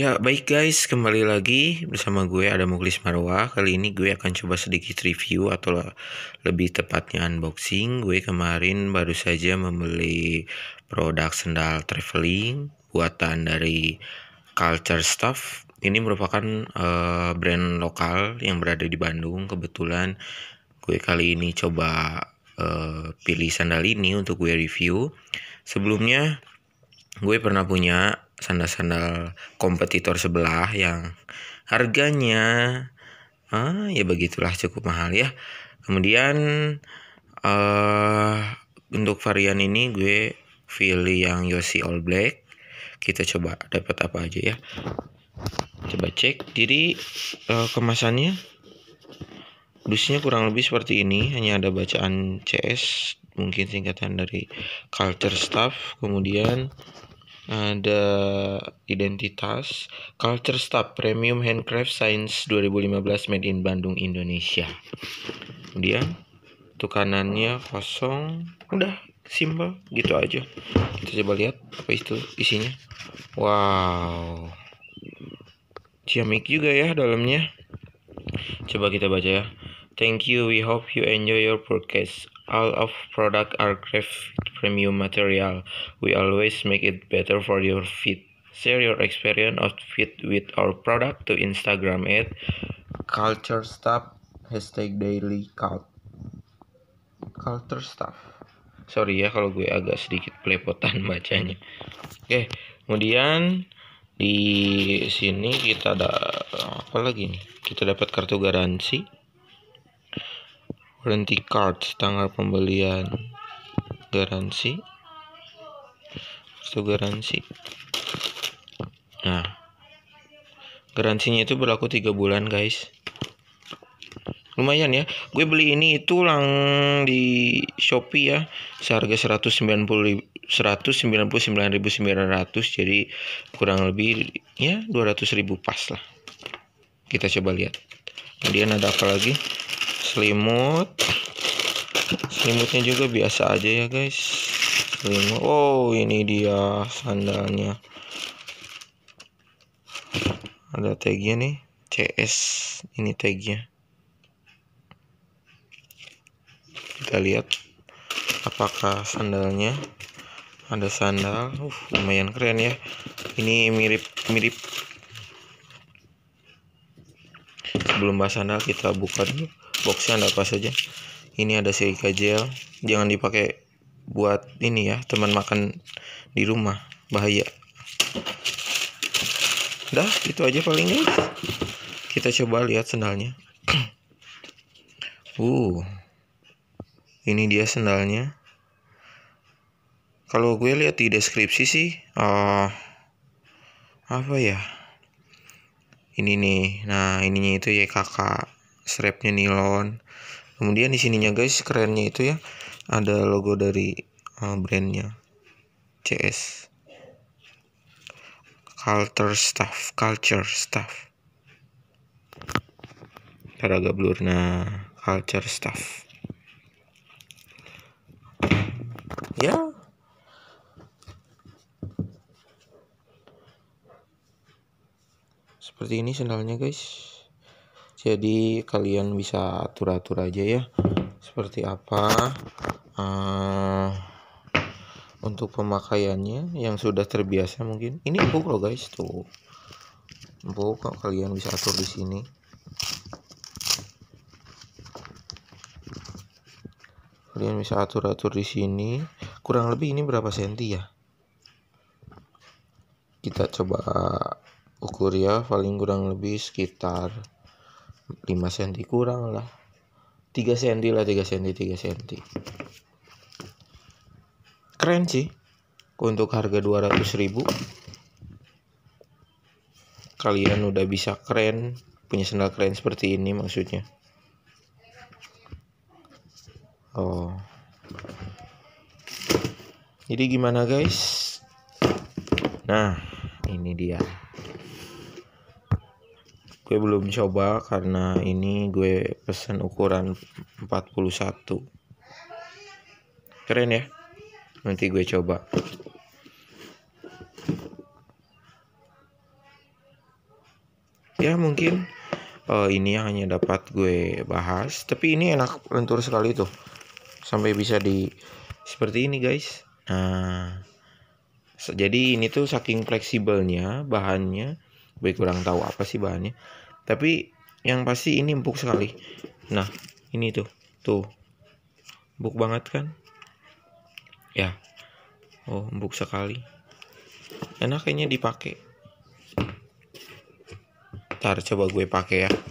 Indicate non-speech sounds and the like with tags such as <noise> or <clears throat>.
Ya baik guys, kembali lagi bersama gue ada Muklis Marwa. Kali ini gue akan coba sedikit review atau lebih tepatnya unboxing. Gue kemarin baru saja membeli produk sendal traveling buatan dari Culture Stuff. Ini merupakan uh, brand lokal yang berada di Bandung. Kebetulan gue kali ini coba uh, pilih sandal ini untuk gue review. Sebelumnya gue pernah punya sandal-sandal kompetitor sebelah yang harganya ah ya begitulah cukup mahal ya kemudian uh, untuk varian ini gue pilih yang Yosi All Black kita coba dapat apa aja ya coba cek jadi uh, eh, kemasannya dusnya kurang lebih seperti ini hanya ada bacaan CS mungkin singkatan dari culture staff kemudian ada identitas Culture stop Premium Handcraft Science 2015 Made in Bandung Indonesia kemudian tuh kanannya kosong udah simple gitu aja kita coba lihat apa itu isinya wow ciamik juga ya dalamnya coba kita baca ya thank you we hope you enjoy your podcast All of product are craft premium material. We always make it better for your feet. Share your experience of fit with our product to Instagram at culture stuff hashtag daily cult culture stuff sorry ya kalau gue agak sedikit pelepotan <laughs> bacanya oke kemudian di sini kita ada apa lagi nih kita dapat kartu garansi warranty card, tanggal pembelian garansi itu garansi nah garansinya itu berlaku tiga bulan guys lumayan ya gue beli ini itu lang di Shopee ya seharga 199.900 jadi kurang lebih ya 200.000 pas lah kita coba lihat kemudian ada apa lagi selimut selimutnya juga biasa aja ya guys selimut oh ini dia sandalnya ada tagnya nih CS ini tagnya kita lihat apakah sandalnya ada sandal uh, lumayan keren ya ini mirip mirip sebelum bahas sandal kita buka dulu boxnya ada apa saja ini ada silika gel jangan dipakai buat ini ya teman makan di rumah bahaya dah itu aja paling guys kita coba lihat sendalnya <clears throat> uh ini dia sendalnya kalau gue lihat di deskripsi sih uh, apa ya ini nih nah ininya itu ya kakak, strapnya nilon kemudian di sininya guys kerennya itu ya ada logo dari uh, brandnya CS culture stuff culture stuff ntar agak blur nah culture stuff ya yeah. seperti ini sendalnya guys jadi kalian bisa atur-atur aja ya seperti apa uh, untuk pemakaiannya yang sudah terbiasa mungkin ini empuk loh guys tuh empuk kok kalian bisa atur di sini kalian bisa atur-atur di sini kurang lebih ini berapa senti ya kita coba ukur ya paling kurang lebih sekitar 5 cm kurang lah 3 cm lah 3 cm 3 cm keren sih untuk harga 200 ribu kalian udah bisa keren punya sandal keren seperti ini maksudnya oh jadi gimana guys nah ini dia gue belum coba karena ini gue pesen ukuran 41 keren ya nanti gue coba ya mungkin uh, ini hanya dapat gue bahas tapi ini enak lentur sekali tuh sampai bisa di seperti ini guys nah jadi ini tuh saking fleksibelnya bahannya gue kurang tahu apa sih bahannya tapi yang pasti ini empuk sekali nah ini tuh tuh empuk banget kan ya oh empuk sekali enak kayaknya dipakai ntar coba gue pakai ya